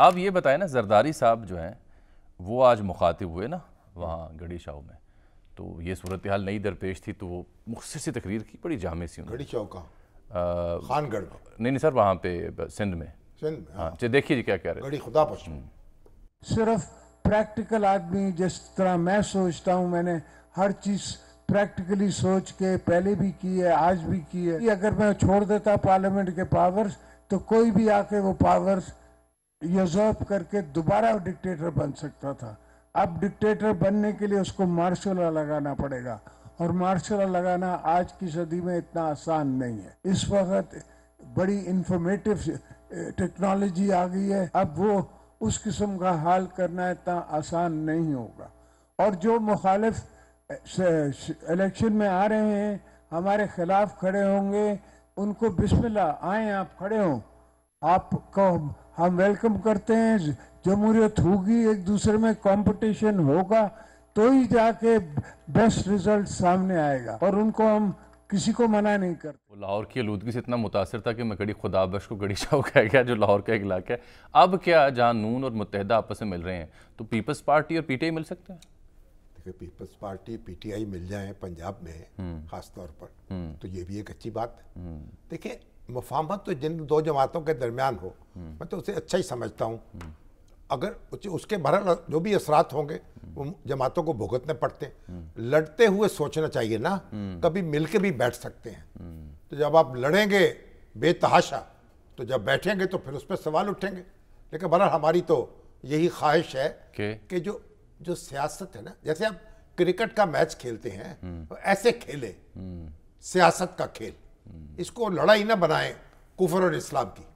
आप ये बताए ना जरदारी साहब जो हैं वो आज मुखातिब हुए ना वहाँ गढ़ी शाह में तो ये सूरत हाल नई दरपेश थी तो वो मुख्तर सी तकरीर की बड़ी जामे सी गढ़ी शाह का खानगढ़ नहीं नहीं सर वहाँ पे सिंध में सिंध में हाँ, हाँ। देखिए जी क्या कह रहे हैं खुदा हम्म। सिर्फ प्रैक्टिकल आदमी जिस तरह मैं सोचता हूँ मैंने हर चीज़ प्रैक्टिकली सोच के पहले भी की है आज भी की है अगर मैं छोड़ देता पार्लियामेंट के पावर्स तो कोई भी आके वो पावर्स यजॉब करके दोबारा डिक्टेटर बन सकता था अब डिक्टेटर बनने के लिए उसको मार्शल लॉ लगाना पड़ेगा और मार्शल लॉ लगाना आज की सदी में इतना आसान नहीं है इस वक्त बड़ी इंफॉर्मेटिव टेक्नोलॉजी आ गई है अब वो उस किस्म का हाल करना इतना आसान नहीं होगा और जो मुखालिफ इलेक्शन में आ रहे हैं हमारे खिलाफ खड़े होंगे उनको बिस्मिल्लाह आए आप खड़े हों आपको हम वेलकम करते हैं जमहूरियत होगी एक दूसरे में कंपटीशन होगा तो ही जाके बेस्ट रिजल्ट सामने आएगा और उनको हम किसी को मना नहीं करते लाहौर की आलूदगी से इतना मुतासर था कि मैं गड़ी खुदा बश को गड़ी शाह कह गया जो लाहौर का एक इलाका है अब क्या जहाँ नून और मुतहदा आपस में मिल रहे हैं तो पीपल्स पार्टी और पीटीआई मिल सकते हैं देखिए पीपल्स पार्टी पीटीआई मिल जाए पंजाब में हम्म। खास तौर पर हम्म। तो ये भी एक अच्छी बात है हम्म। देखिए मुफामत तो जिन दो जमातों के दरमियान हो मैं तो उसे अच्छा ही समझता हूँ अगर उसके भरण जो भी असरात होंगे वो जमातों को भुगतने पड़ते लड़ते हुए सोचना चाहिए ना कभी मिलके भी बैठ सकते हैं तो जब आप लड़ेंगे बेतहाशा तो जब बैठेंगे तो फिर उस पर सवाल उठेंगे लेकिन बहरहाल हमारी तो यही ख्वाहिश है okay. कि जो जो सियासत है ना जैसे आप क्रिकेट का मैच खेलते हैं तो ऐसे खेले सियासत का खेल इसको लड़ाई ना बनाए कुफर और इस्लाम की